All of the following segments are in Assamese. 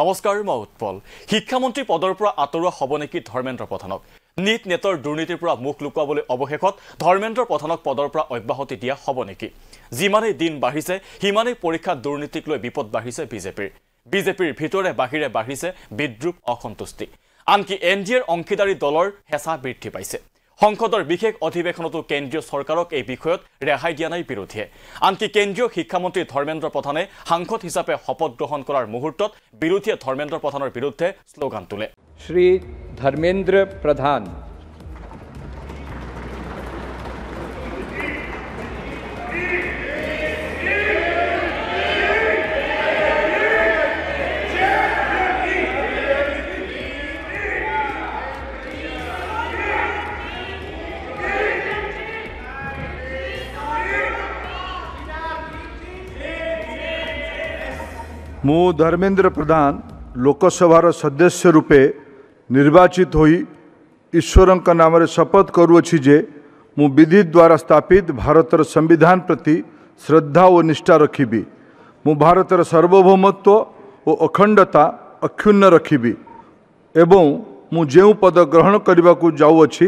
নমস্কাৰ মই উৎপল শিক্ষামন্ত্ৰী পদৰ পৰা আঁতৰোৱা হ'ব নেকি ধৰ্মেন্দ্ৰ প্ৰধানক নীট নেটৰ দুৰ্নীতিৰ পৰা মুখ লুকুৱাবলৈ অৱশেষত ধৰ্মেন্দ্ৰ প্ৰধানক পদৰ পৰা অব্যাহতি দিয়া হ'ব নেকি যিমানেই দিন বাঢ়িছে সিমানেই পৰীক্ষাত দুৰ্নীতিক লৈ বিপদ বাঢ়িছে বিজেপিৰ বিজেপিৰ ভিতৰে বাহিৰে বাঢ়িছে বিদ্ৰোপ অসন্তুষ্টি আনকি এন ডি এৰ অংশীদাৰী দলৰ হেঁচা বৃদ্ধি পাইছে সংসদৰ বিশেষ অধিৱেশনতো কেন্দ্ৰীয় চৰকাৰক এই বিষয়ত ৰেহাই দিয়া নাই বিৰোধীয়ে আনকি কেন্দ্ৰীয় শিক্ষামন্ত্ৰী ধৰ্মেন্দ্ৰ প্ৰধানে সাংসদ হিচাপে শপত গ্ৰহণ কৰাৰ মুহূৰ্তত বিৰোধীয়ে ধৰ্মেন্দ্ৰ প্ৰধানৰ বিৰুদ্ধে শ্লোগান তোলে শ্ৰী ধৰ্মেন্দ্ৰ প্ৰধান ମୁଁ ଧର୍ମେନ୍ଦ୍ର ପ୍ରଧାନ ଲୋକସଭାର ସଦସ୍ୟ ରୂପେ ନିର୍ବାଚିତ ହୋଇ ଈଶ୍ୱରଙ୍କ ନାମରେ ଶପଥ କରୁଅଛି ଯେ ମୁଁ ବିଧି ଦ୍ୱାରା ସ୍ଥାପିତ ଭାରତର ସମ୍ବିଧାନ ପ୍ରତି ଶ୍ରଦ୍ଧା ଓ ନିଷ୍ଠା ରଖିବି ମୁଁ ଭାରତର ସାର୍ବଭୌମତ୍ୱ ଓ ଅଖଣ୍ଡତା ଅକ୍ଷୁଣ୍ଣ ରଖିବି ଏବଂ ମୁଁ ଯେଉଁ ପଦ ଗ୍ରହଣ କରିବାକୁ ଯାଉଅଛି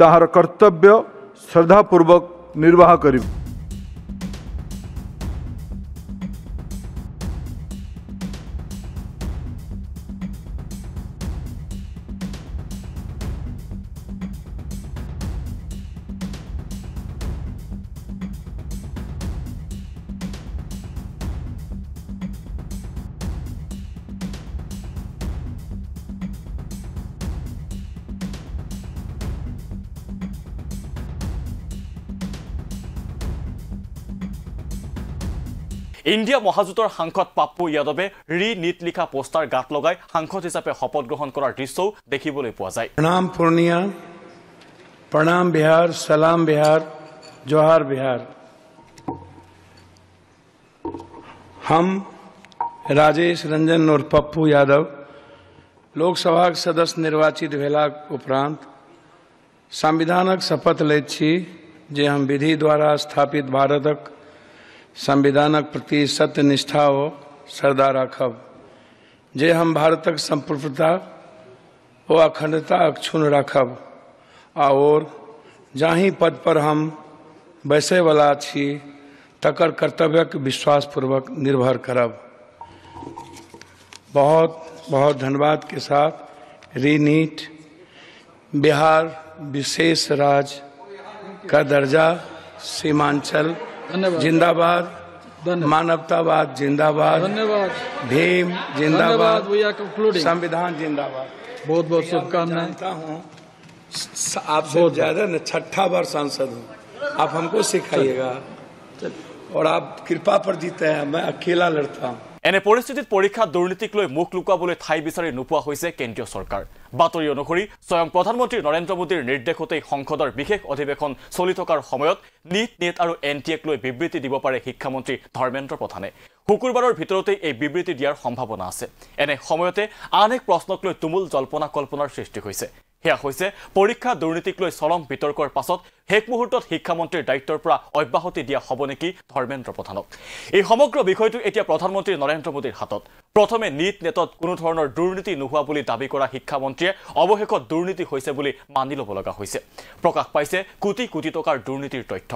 ତାହାର କର୍ତ୍ତବ୍ୟ ଶ୍ରଦ୍ଧାପୂର୍ବକ ନିର୍ବାହ କରିବି ইণ্ডিয়া মহাজোঁটৰ সাংসদ পাপ্পু যাদৱে ৰি নীট লিখা পোষ্টাৰ গাঁত লগাই সাংসদ হিচাপে শপত গ্ৰহণ কৰাৰ দৃশ্যও দেখিবলৈ পোৱা যায় প্ৰণাম পূৰ্ণিয়া প্ৰণাম বিহাৰ চালাম বিহাৰ জোহাৰ বিহাৰ हम राजेश रंजन और पप्पू यादव लोकसभा सदस्य निर्वाचित भेला उपरांत संविधानक शपथ लैत छी जे हम विधि द्वारा स्थापित भारतक संविधानक प्रति सत्य निष्ठा हो श्रद्धा राखब जे हम भारतक संप्रभुता ओ अखंडता अक्षुण राखब और जाहि पद पर हम वाला छी तकर कर्तव्य विश्वासपूर्वक निर्भर करब बहुत बहुत धन्यवाद के साथ रीनीट बिहार विशेष राज्य का दर्जा सीमांचल धन्यवाद जिंदाबाद मानवतावाद जिंदाबाद धन्यवाद भीम जिंदाबाद संविधान जिंदाबाद बहुत बहुत शुभकामनाएं हूँ आप बहुत ज्यादा न छठा बार सांसद हूँ आप हमको सिखाइएगा और आप कृपा पर जीते हैं मैं अकेला लड़ता हूँ এনে পৰিস্থিতিত পৰীক্ষা দুৰ্নীতিক লৈ মুখ লুকুৱাবলৈ ঠাই বিচাৰি নোপোৱা হৈছে কেন্দ্ৰীয় চৰকাৰ বাতৰি অনুসৰি স্বয়ং প্ৰধানমন্ত্ৰী নৰেন্দ্ৰ মোদীৰ নিৰ্দেশতেই সংসদৰ বিশেষ অধিৱেশন চলি থকাৰ সময়ত নীট নেট আৰু এন টি এক লৈ বিবৃতি দিব পাৰে শিক্ষামন্ত্ৰী ধৰ্মেন্দ্ৰ প্ৰধানে শুকুৰবাৰৰ ভিতৰতেই এই বিবৃতি দিয়াৰ সম্ভাৱনা আছে এনে সময়তে আন এক প্ৰশ্নক লৈ তুমুল জল্পনা কল্পনাৰ সৃষ্টি হৈছে সেয়া হৈছে পৰীক্ষা দুৰ্নীতিক লৈ চলম বিতৰ্কৰ পাছত শেষ মুহূৰ্তত শিক্ষামন্ত্ৰীৰ দায়িত্বৰ পৰা অব্যাহতি দিয়া হ'ব নেকি ধৰ্মেন্দ্ৰ প্ৰধানক এই সমগ্ৰ বিষয়টো এতিয়া প্ৰধানমন্ত্ৰী নৰেন্দ্ৰ মোদীৰ হাতত প্ৰথমে নীট নেটত কোনো ধৰণৰ দুৰ্নীতি নোহোৱা বুলি দাবী কৰা শিক্ষামন্ত্ৰীয়ে অৱশেষত দুৰ্নীতি হৈছে বুলি মানি ল'ব লগা হৈছে প্ৰকাশ পাইছে কোটি কোটি টকাৰ দুৰ্নীতিৰ তথ্য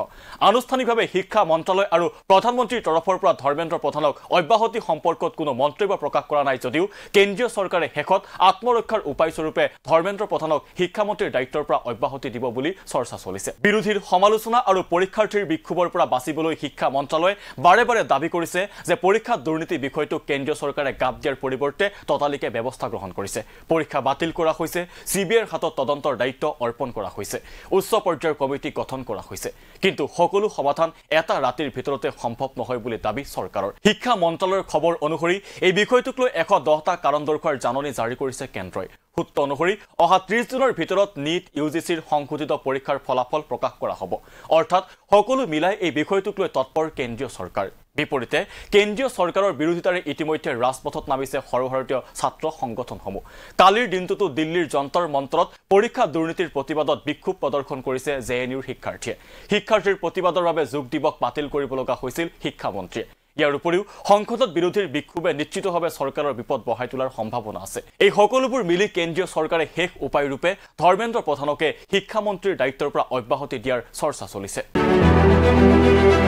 আনুষ্ঠানিকভাৱে শিক্ষা মন্ত্ৰালয় আৰু প্ৰধানমন্ত্ৰীৰ তৰফৰ পৰা ধৰ্মেন্দ্ৰ প্ৰধানক অব্যাহতি সম্পৰ্কত কোনো মন্তব্য প্ৰকাশ কৰা নাই যদিও কেন্দ্ৰীয় চৰকাৰে শেষত আত্মৰক্ষাৰ উপায়স্বৰূপে ধৰ্মেন্দ্ৰ প্ৰধানক শিক্ষামন্ত্ৰীৰ দায়িত্বৰ পৰা অব্যাহতি দিব বুলি চৰ্চা চলিছে বিৰোধীৰ সমালোচনা আৰু পৰীক্ষাৰ্থীৰ বিক্ষোভেৰ পৰা বাঁচিবলৈ শিক্ষা মন্ত্ৰালয়ে বাৰে বাৰে দাবি কৰিছে যে পৰীক্ষা দুৰ্নীতি বিষয়টো কেন্দ্ৰীয় সৰকাৰে গাপ দিয়াৰ পৰিবৰ্তে ততালিকে ব্যবস্থা গ্ৰহণ কৰিছে পৰীক্ষা বাতিল কৰা হৈছে সি বি হাতত তদন্তৰ দায়িত্ব অৰ্পণ কৰা হৈছে উচ্চ পৰ্যায়ৰ কমিটি গঠন কৰা হৈছে কিন্তু সকলো সমাধান এটা ৰাতিৰ ভিতৰতে সম্ভৱ নহয় বুলি দাবী চৰকাৰৰ শিক্ষা মন্ত্ৰালয়ৰ খবৰ অনুসৰি এই বিষয়টোক লৈ এশ দহটা কাৰণ দৰ্শোৱাৰ জাননী জাৰি কৰিছে কেন্দ্ৰই সূত্ৰ অনুসৰি অহা ত্ৰিছ জুনৰ ভিতৰত নীট ইউ জি চিৰ সংশোধিত পৰীক্ষাৰ ফলাফল প্ৰকাশ কৰা হ'ব অৰ্থাৎ সকলো মিলাই এই বিষয়টোক লৈ তৎপৰ কেন্দ্ৰীয় চৰকাৰ বিপৰীতে কেন্দ্ৰীয় চৰকাৰৰ বিৰোধিতাৰে ইতিমধ্যে ৰাজপথত নামিছে সৰ্বভাৰতীয় ছাত্ৰ সংগঠনসমূহ কালিৰ দিনটোতো দিল্লীৰ যন্তৰ মন্ত্ৰত পৰীক্ষা দুৰ্নীতিৰ প্ৰতিবাদত বিক্ষোভ প্ৰদৰ্শন কৰিছে জে এন ইউৰ শিক্ষাৰ্থীয়ে শিক্ষাৰ্থীৰ প্ৰতিবাদৰ বাবে যোগ দিৱস বাতিল কৰিব লগা হৈছিল শিক্ষামন্ত্ৰীয়ে ইয়াৰ উপৰিও সংসদত বিৰোধীৰ বিক্ষোভে নিশ্চিতভাৱে চৰকাৰৰ বিপদ বঢ়াই তোলাৰ সম্ভাৱনা আছে এই সকলোবোৰ মিলি কেন্দ্ৰীয় চৰকাৰে শেষ উপায়ৰূপে ধৰ্মেন্দ্ৰ প্ৰধানকে শিক্ষামন্ত্ৰীৰ দায়িত্বৰ পৰা অব্যাহতি দিয়াৰ চৰ্চা চলিছে Thank you.